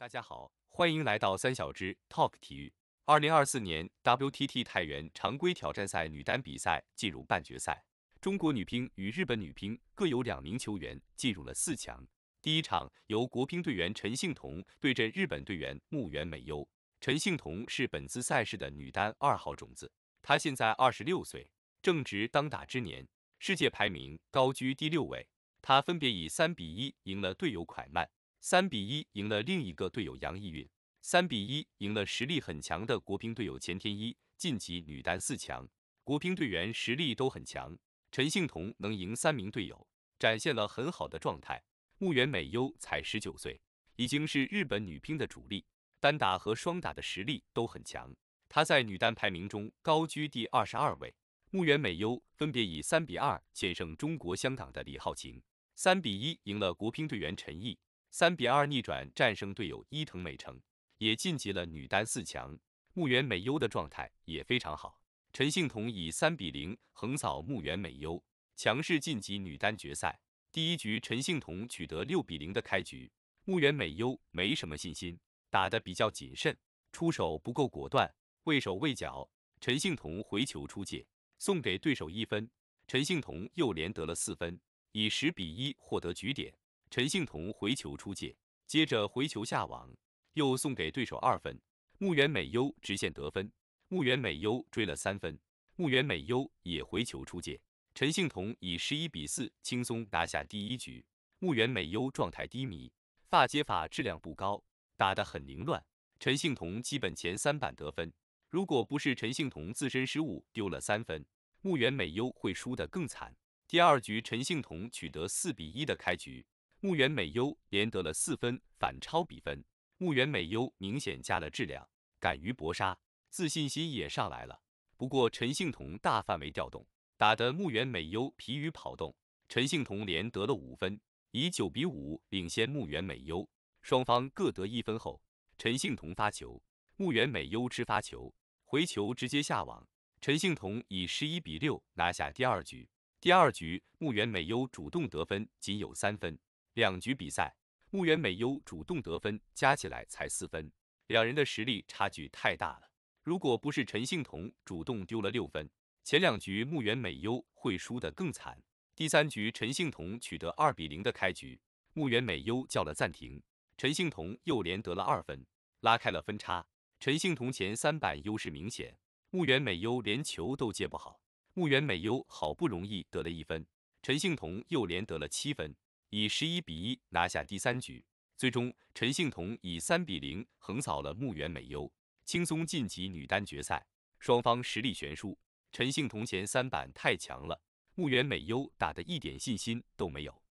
大家好，欢迎来到三小只 Talk 体育。二零二四年 WTT 太原常规挑战赛女单比赛进入半决赛，中国女乒与日本女乒各有两名球员进入了四强。第一场由国乒队员陈幸同对阵日本队员木原美优。陈幸同是本次赛事的女单二号种子，她现在二十六岁，正值当打之年，世界排名高居第六位。她分别以三比一赢了队友蒯曼。三比一赢了另一个队友杨逸韵，三比一赢了实力很强的国乒队友钱天一，晋级女单四强。国乒队员实力都很强，陈幸同能赢三名队友，展现了很好的状态。木原美优才十九岁，已经是日本女乒的主力，单打和双打的实力都很强。她在女单排名中高居第二十二位。木原美优分别以三比二险胜中国香港的李浩晴，三比一赢了国乒队员陈毅。三比二逆转战胜队友伊藤美诚，也晋级了女单四强。木原美优的状态也非常好。陈幸同以三比零横扫木原美优，强势晋级女单决赛。第一局，陈幸同取得六比零的开局，木原美优没什么信心，打得比较谨慎，出手不够果断，畏手畏脚。陈幸同回球出界，送给对手一分。陈幸同又连得了四分，以十比一获得局点。陈幸同回球出界，接着回球下网，又送给对手二分。木原美优直线得分，木原美优追了三分。木原美优也回球出界，陈幸同以十一比四轻松拿下第一局。木原美优状态低迷，发接发质量不高，打得很凌乱。陈幸同基本前三板得分，如果不是陈幸同自身失误丢了三分，木原美优会输得更惨。第二局陈幸同取得四比一的开局。木原美优连得了四分，反超比分。木原美优明显加了质量，敢于搏杀，自信心也上来了。不过陈幸同大范围调动，打得木原美优疲于跑动。陈幸同连得了五分，以九比五领先木原美优。双方各得一分后，陈幸同发球，木原美优吃发球，回球直接下网。陈幸同以十一比六拿下第二局。第二局木原美优主动得分，仅有三分。两局比赛，木原美优主动得分加起来才四分，两人的实力差距太大了。如果不是陈幸同主动丢了六分，前两局木原美优会输得更惨。第三局陈幸同取得二比零的开局，木原美优叫了暂停，陈幸同又连得了二分，拉开了分差。陈幸同前三板优势明显，木原美优连球都接不好。木原美优好不容易得了一分，陈幸同又连得了七分。以十一比一拿下第三局，最终陈幸同以三比零横扫了木原美优，轻松晋级女单决赛。双方实力悬殊，陈幸同前三板太强了，木原美优打得一点信心都没有。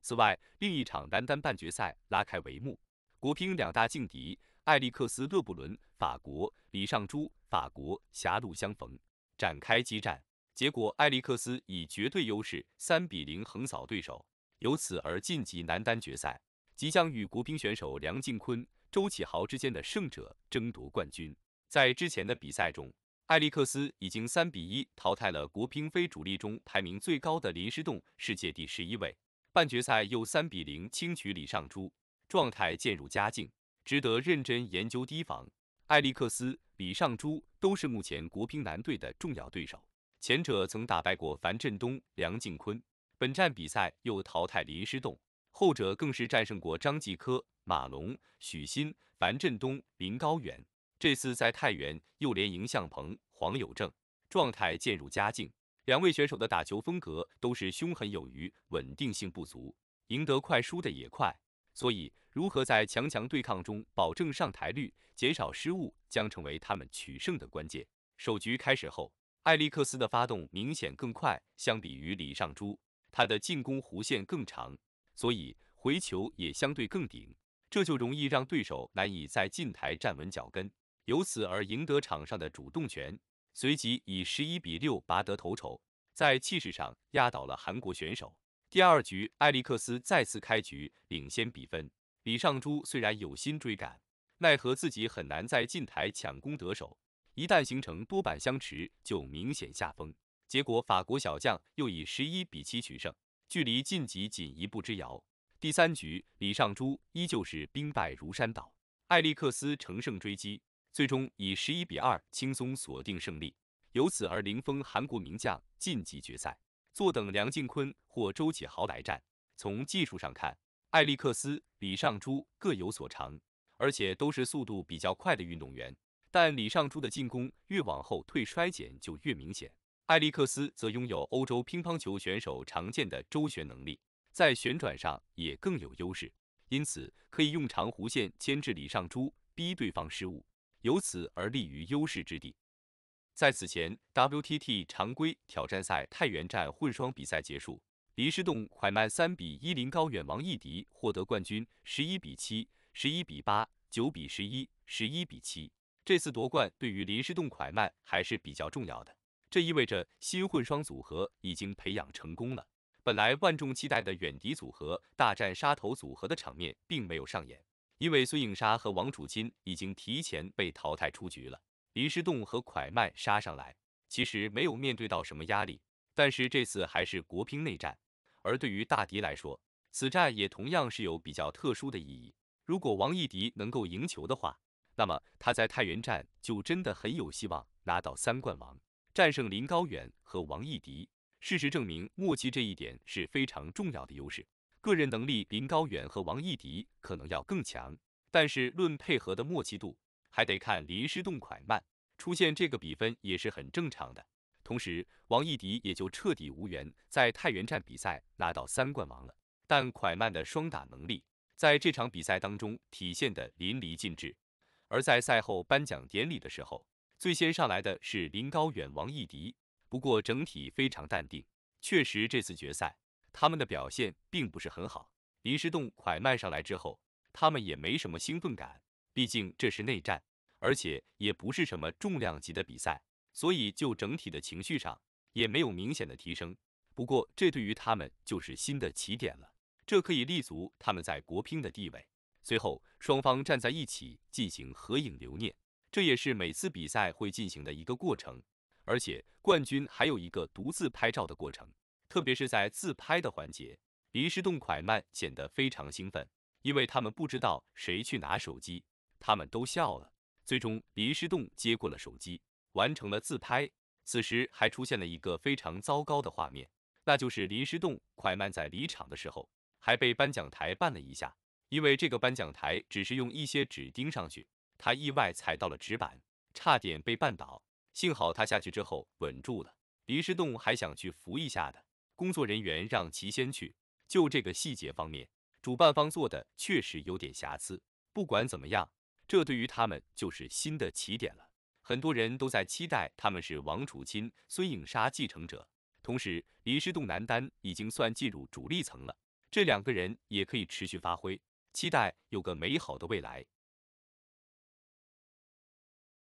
此外，另一场男单半决赛拉开帷幕，国乒两大劲敌艾利克斯·勒布伦（法国）李尚洙（法国）狭路相逢，展开激战。结果艾利克斯以绝对优势三比零横扫对手。由此而晋级男单决赛，即将与国乒选手梁靖昆、周启豪之间的胜者争夺冠军。在之前的比赛中，艾利克斯已经三比一淘汰了国乒非主力中排名最高的林诗栋（世界第十一位），半决赛又三比零轻取李尚洙，状态渐入佳境，值得认真研究提防。艾利克斯、李尚洙都是目前国乒男队的重要对手，前者曾打败过樊振东、梁靖昆。本站比赛又淘汰林诗栋，后者更是战胜过张继科、马龙、许昕、樊振东、林高远。这次在太原又连赢向鹏、黄友政，状态渐入佳境。两位选手的打球风格都是凶狠有余，稳定性不足，赢得快，输的也快。所以，如何在强强对抗中保证上台率，减少失误，将成为他们取胜的关键。首局开始后，艾利克斯的发动明显更快，相比于李尚洙。他的进攻弧线更长，所以回球也相对更顶，这就容易让对手难以在近台站稳脚跟，由此而赢得场上的主动权，随即以十一比六拔得头筹，在气势上压倒了韩国选手。第二局，艾利克斯再次开局领先比分，李尚洙虽然有心追赶，奈何自己很难在近台抢攻得手，一旦形成多板相持，就明显下风。结果，法国小将又以十一比七取胜，距离晋级仅一步之遥。第三局，李尚洙依旧是兵败如山倒，艾利克斯乘胜追击，最终以十一比二轻松锁定胜利，由此而零封韩国名将晋级决赛，坐等梁靖昆或周启豪来战。从技术上看，艾利克斯、李尚洙各有所长，而且都是速度比较快的运动员，但李尚洙的进攻越往后退衰减就越明显。艾利克斯则拥有欧洲乒乓球选手常见的周旋能力，在旋转上也更有优势，因此可以用长弧线牵制李尚洙，逼对方失误，由此而立于优势之地。在此前 WTT 常规挑战赛太原站混双比赛结束，林诗栋蒯曼三比一林高远王艺迪获得冠军，十一比七，十一比八，九比十一，十一比七。这次夺冠对于林诗栋蒯曼还是比较重要的。这意味着新混双组合已经培养成功了。本来万众期待的远迪组合大战沙头组合的场面并没有上演，因为孙颖莎和王楚钦已经提前被淘汰出局了。林诗栋和蒯曼杀上来，其实没有面对到什么压力，但是这次还是国乒内战。而对于大迪来说，此战也同样是有比较特殊的意义。如果王艺迪能够赢球的话，那么他在太原站就真的很有希望拿到三冠王。战胜林高远和王艺迪，事实证明默契这一点是非常重要的优势。个人能力林高远和王艺迪可能要更强，但是论配合的默契度，还得看林诗栋、蒯曼。出现这个比分也是很正常的。同时，王艺迪也就彻底无缘在太原站比赛拿到三冠王了。但蒯曼的双打能力在这场比赛当中体现的淋漓尽致。而在赛后颁奖典礼的时候。最先上来的是林高远、王艺迪，不过整体非常淡定。确实，这次决赛他们的表现并不是很好。林诗栋快慢上来之后，他们也没什么兴奋感，毕竟这是内战，而且也不是什么重量级的比赛，所以就整体的情绪上也没有明显的提升。不过，这对于他们就是新的起点了，这可以立足他们在国乒的地位。随后，双方站在一起进行合影留念。这也是每次比赛会进行的一个过程，而且冠军还有一个独自拍照的过程，特别是在自拍的环节。林诗栋、蒯曼显得非常兴奋，因为他们不知道谁去拿手机，他们都笑了。最终，林诗栋接过了手机，完成了自拍。此时还出现了一个非常糟糕的画面，那就是林诗栋、蒯曼在离场的时候还被颁奖台绊了一下，因为这个颁奖台只是用一些纸钉上去。他意外踩到了纸板，差点被绊倒，幸好他下去之后稳住了。林诗栋还想去扶一下的，工作人员让其先去。就这个细节方面，主办方做的确实有点瑕疵。不管怎么样，这对于他们就是新的起点了。很多人都在期待他们是王楚钦、孙颖莎继承者，同时林诗栋、男单已经算进入主力层了，这两个人也可以持续发挥，期待有个美好的未来。